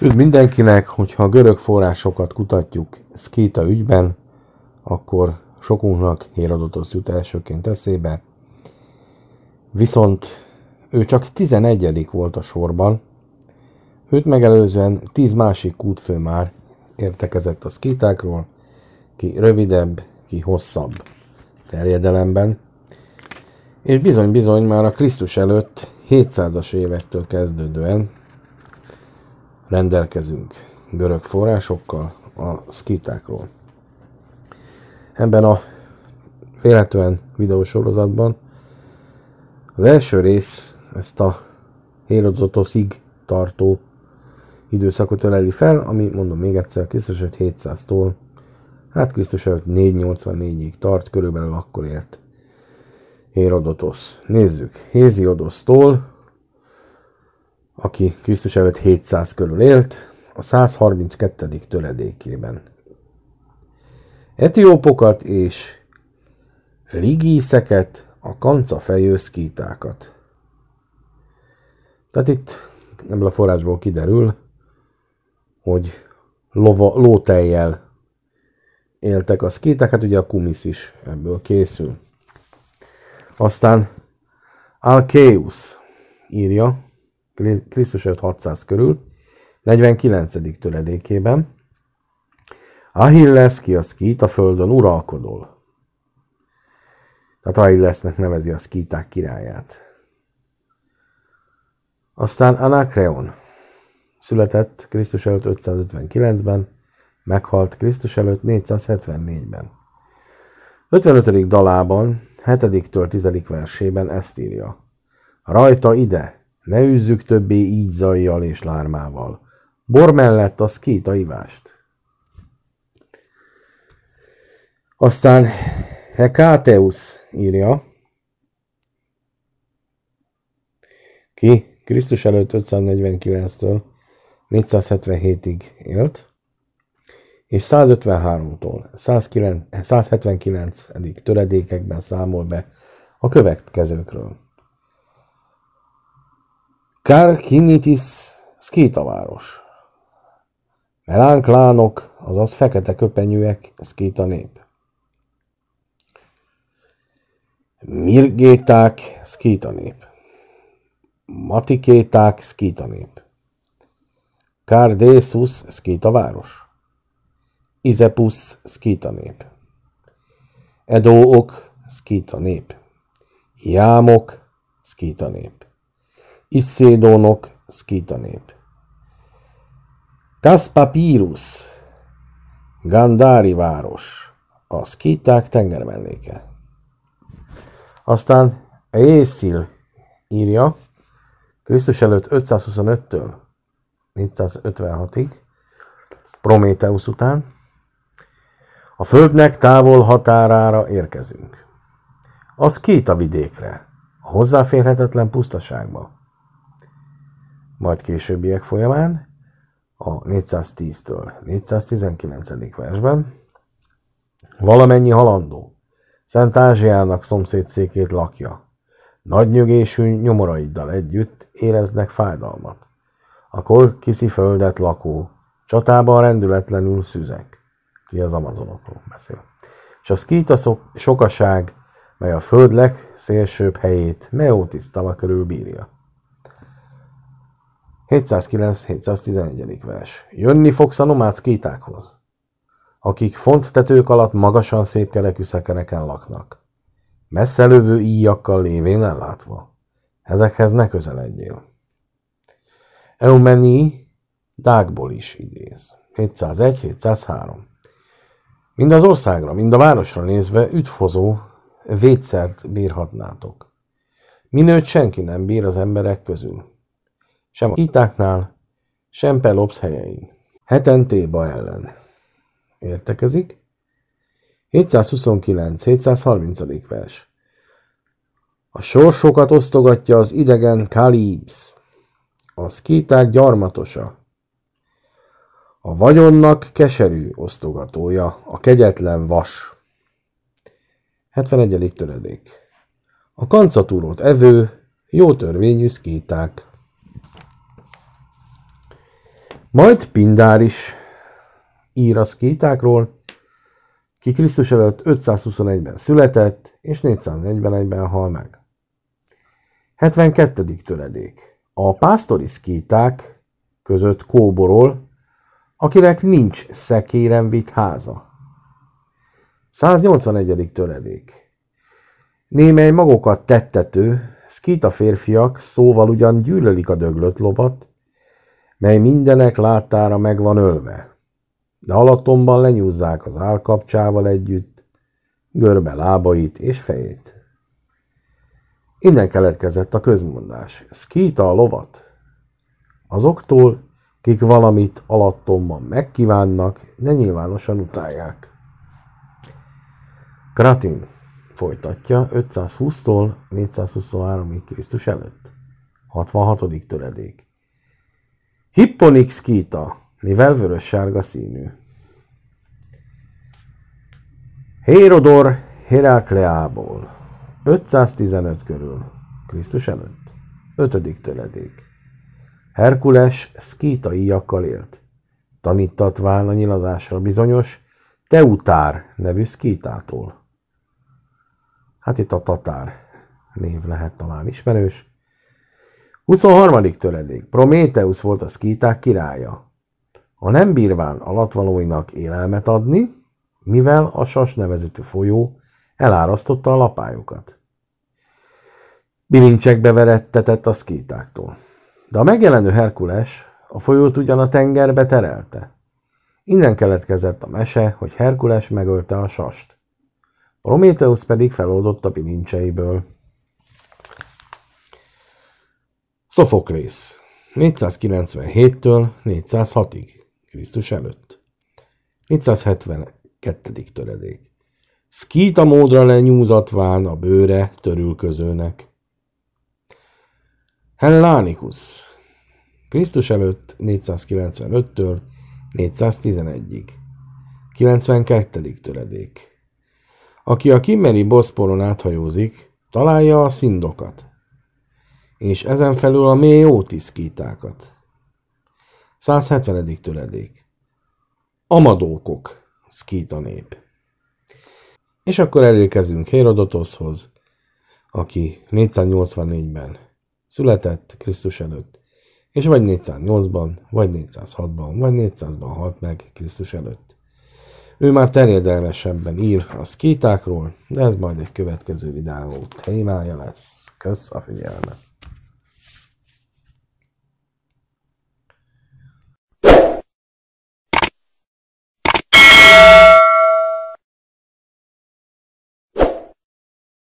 Üdv mindenkinek, hogyha a görög forrásokat kutatjuk Szkíta ügyben, akkor sokunknak Hérodotosz jut elsőként eszébe. Viszont ő csak 11. volt a sorban, őt megelőzően 10 másik kútfő már értekezett a szkítákról, ki rövidebb, ki hosszabb terjedelemben, és bizony-bizony már a Krisztus előtt 700-as évektől kezdődően rendelkezünk görög forrásokkal a szkítákról. Ebben a véletlen videósorozatban az első rész ezt a Hérodotoszig tartó időszakot öleli fel, ami mondom még egyszer Krisztus 700-tól, hát Krisztus 484-ig tart, körülbelül akkor ért Hérodotosz. Nézzük, Héziodosztól aki Krisztus előtt 700 körül élt, a 132. töredékében. Etiópokat és ligíszeket, a kancafejő szkítákat. Tehát itt ebből a forrásból kiderül, hogy lova, lótejjel éltek a szkíták, hát ugye a kumisz is ebből készül. Aztán Alkeus írja, Krisztus előtt 600 körül, 49. töredékében. Ahilles ki a szkít a földön uralkodol. Tehát Ahillesnek nevezi a szkíták királyát. Aztán Anakreon született Krisztus előtt 559-ben, meghalt Krisztus előtt 474-ben. 55. dalában, 7-től 10. versében ezt írja. Rajta ide, ne üzzük többé így zajjal és lármával. Bor mellett az két aivást. Aztán Hekáteusz írja, ki Krisztus előtt 549-től 477-ig élt, és 153-tól 179 töredékekben számol be a következőkről. Karkinitis szkétaváros. Melánklánok, azaz fekete köpenyűek, szkéta nép. Mirgéták, szkéta nép. Matikéták, szkéta nép. Kárdészus, szkéta város. Izepus, szkéta nép. Edóok, szkéta nép. Jámok, szkéta nép. Iszédónok, szkita nép. Kaspapírus, Gandári város, a szkíták tengermelléke. Aztán Észil írja, Krisztus előtt 525-től 456-ig, Prométeus után, a földnek távol határára érkezünk. Az két a vidékre, a hozzáférhetetlen pusztaságba, majd későbbiek folyamán, a 410-től 419. versben, valamennyi halandó, Szent Ázsiának szomszédszékét lakja, nagy nyögésű nyomoraiddal együtt éreznek fájdalmat. A kiszi földet lakó, csatában rendületlenül szüzek, ki az amazonokról beszél. És a szkíta sokaság, mely a föld legszélsőbb helyét Meótisztava körül bírja. 709-711. vers. Jönni fogsz a nomád szkítákhoz, akik font tetők alatt magasan szép kerekű szekereken laknak, messze lövő íjakkal lévén ellátva. Ezekhez ne közeledjél. Eumeni Dágból is idéz. 701-703. Mind az országra, mind a városra nézve üdvhozó védszert bírhatnátok. Minőt senki nem bír az emberek közül sem a hitáknál, sem Pelops helyein. Heten Téba ellen. Értekezik. 729-730. vers. A sorsokat osztogatja az idegen Kalibsz. A szkíták gyarmatosa. A vagyonnak keserű osztogatója, a kegyetlen vas. 71. töredék. A kancatúrót evő, jó törvényű szkíták. Majd Pindár is ír a szkétákról, ki Krisztus előtt 521-ben született, és 441-ben hal meg. 72. töredék. A pásztori szkíták között kóborol, akinek nincs szekéren vitt háza. 181. töredék. Némely magokat tettető, szkíta férfiak szóval ugyan gyűlölik a döglött lovat, mely mindenek láttára meg van ölve. De alatomban lenyúzzák az állkapcsával együtt, görbe lábait és fejét. Innen keletkezett a közmondás, szkíta a lovat. Azoktól, kik valamit alattomban megkívánnak, ne nyilvánosan utálják. Kratin folytatja 520-tól 423-ig Krisztus előtt. 66. töredék. Hipponix kita, mivel vörös-sárga színű. Hérodor Herakleából 515 körül, Krisztus előtt, 5. töredék. Herkules szkítaiakkal élt, tanítatván a nyilazásra bizonyos Teutár nevű szkítától. Hát itt a tatár név lehet talán ismerős, 23. töredék. Prométeusz volt a szkíták királya. A nem bírván alatvalóinak élelmet adni, mivel a sas nevezetű folyó elárasztotta a lapájukat. Bilincsekbe verettetett a szkítáktól. De a megjelenő Herkules a folyót ugyan a tengerbe terelte. Innen keletkezett a mese, hogy Herkules megölte a sast. Prométeusz pedig feloldotta bilincseiből. Szofoklész 497-től 406-ig Krisztus előtt. 472. töredék. Szkíta módra lenyúzatván a bőre törülközőnek. Hellánikus Krisztus előtt 495-től 411-ig. 92. töredék. Aki a Kimeri boszporon áthajózik, találja a szindokat és ezen felül a mély tiszkítákat. 170. töredék. Amadókok, szkíta nép. És akkor elérkezünk Hérodotoszhoz, aki 484-ben született Krisztus előtt, és vagy 408-ban, vagy 406-ban, vagy 400-ban halt meg Krisztus előtt. Ő már terjedelmesebben ír a szkítákról, de ez majd egy következő videó témája lesz. Kösz a figyelmet!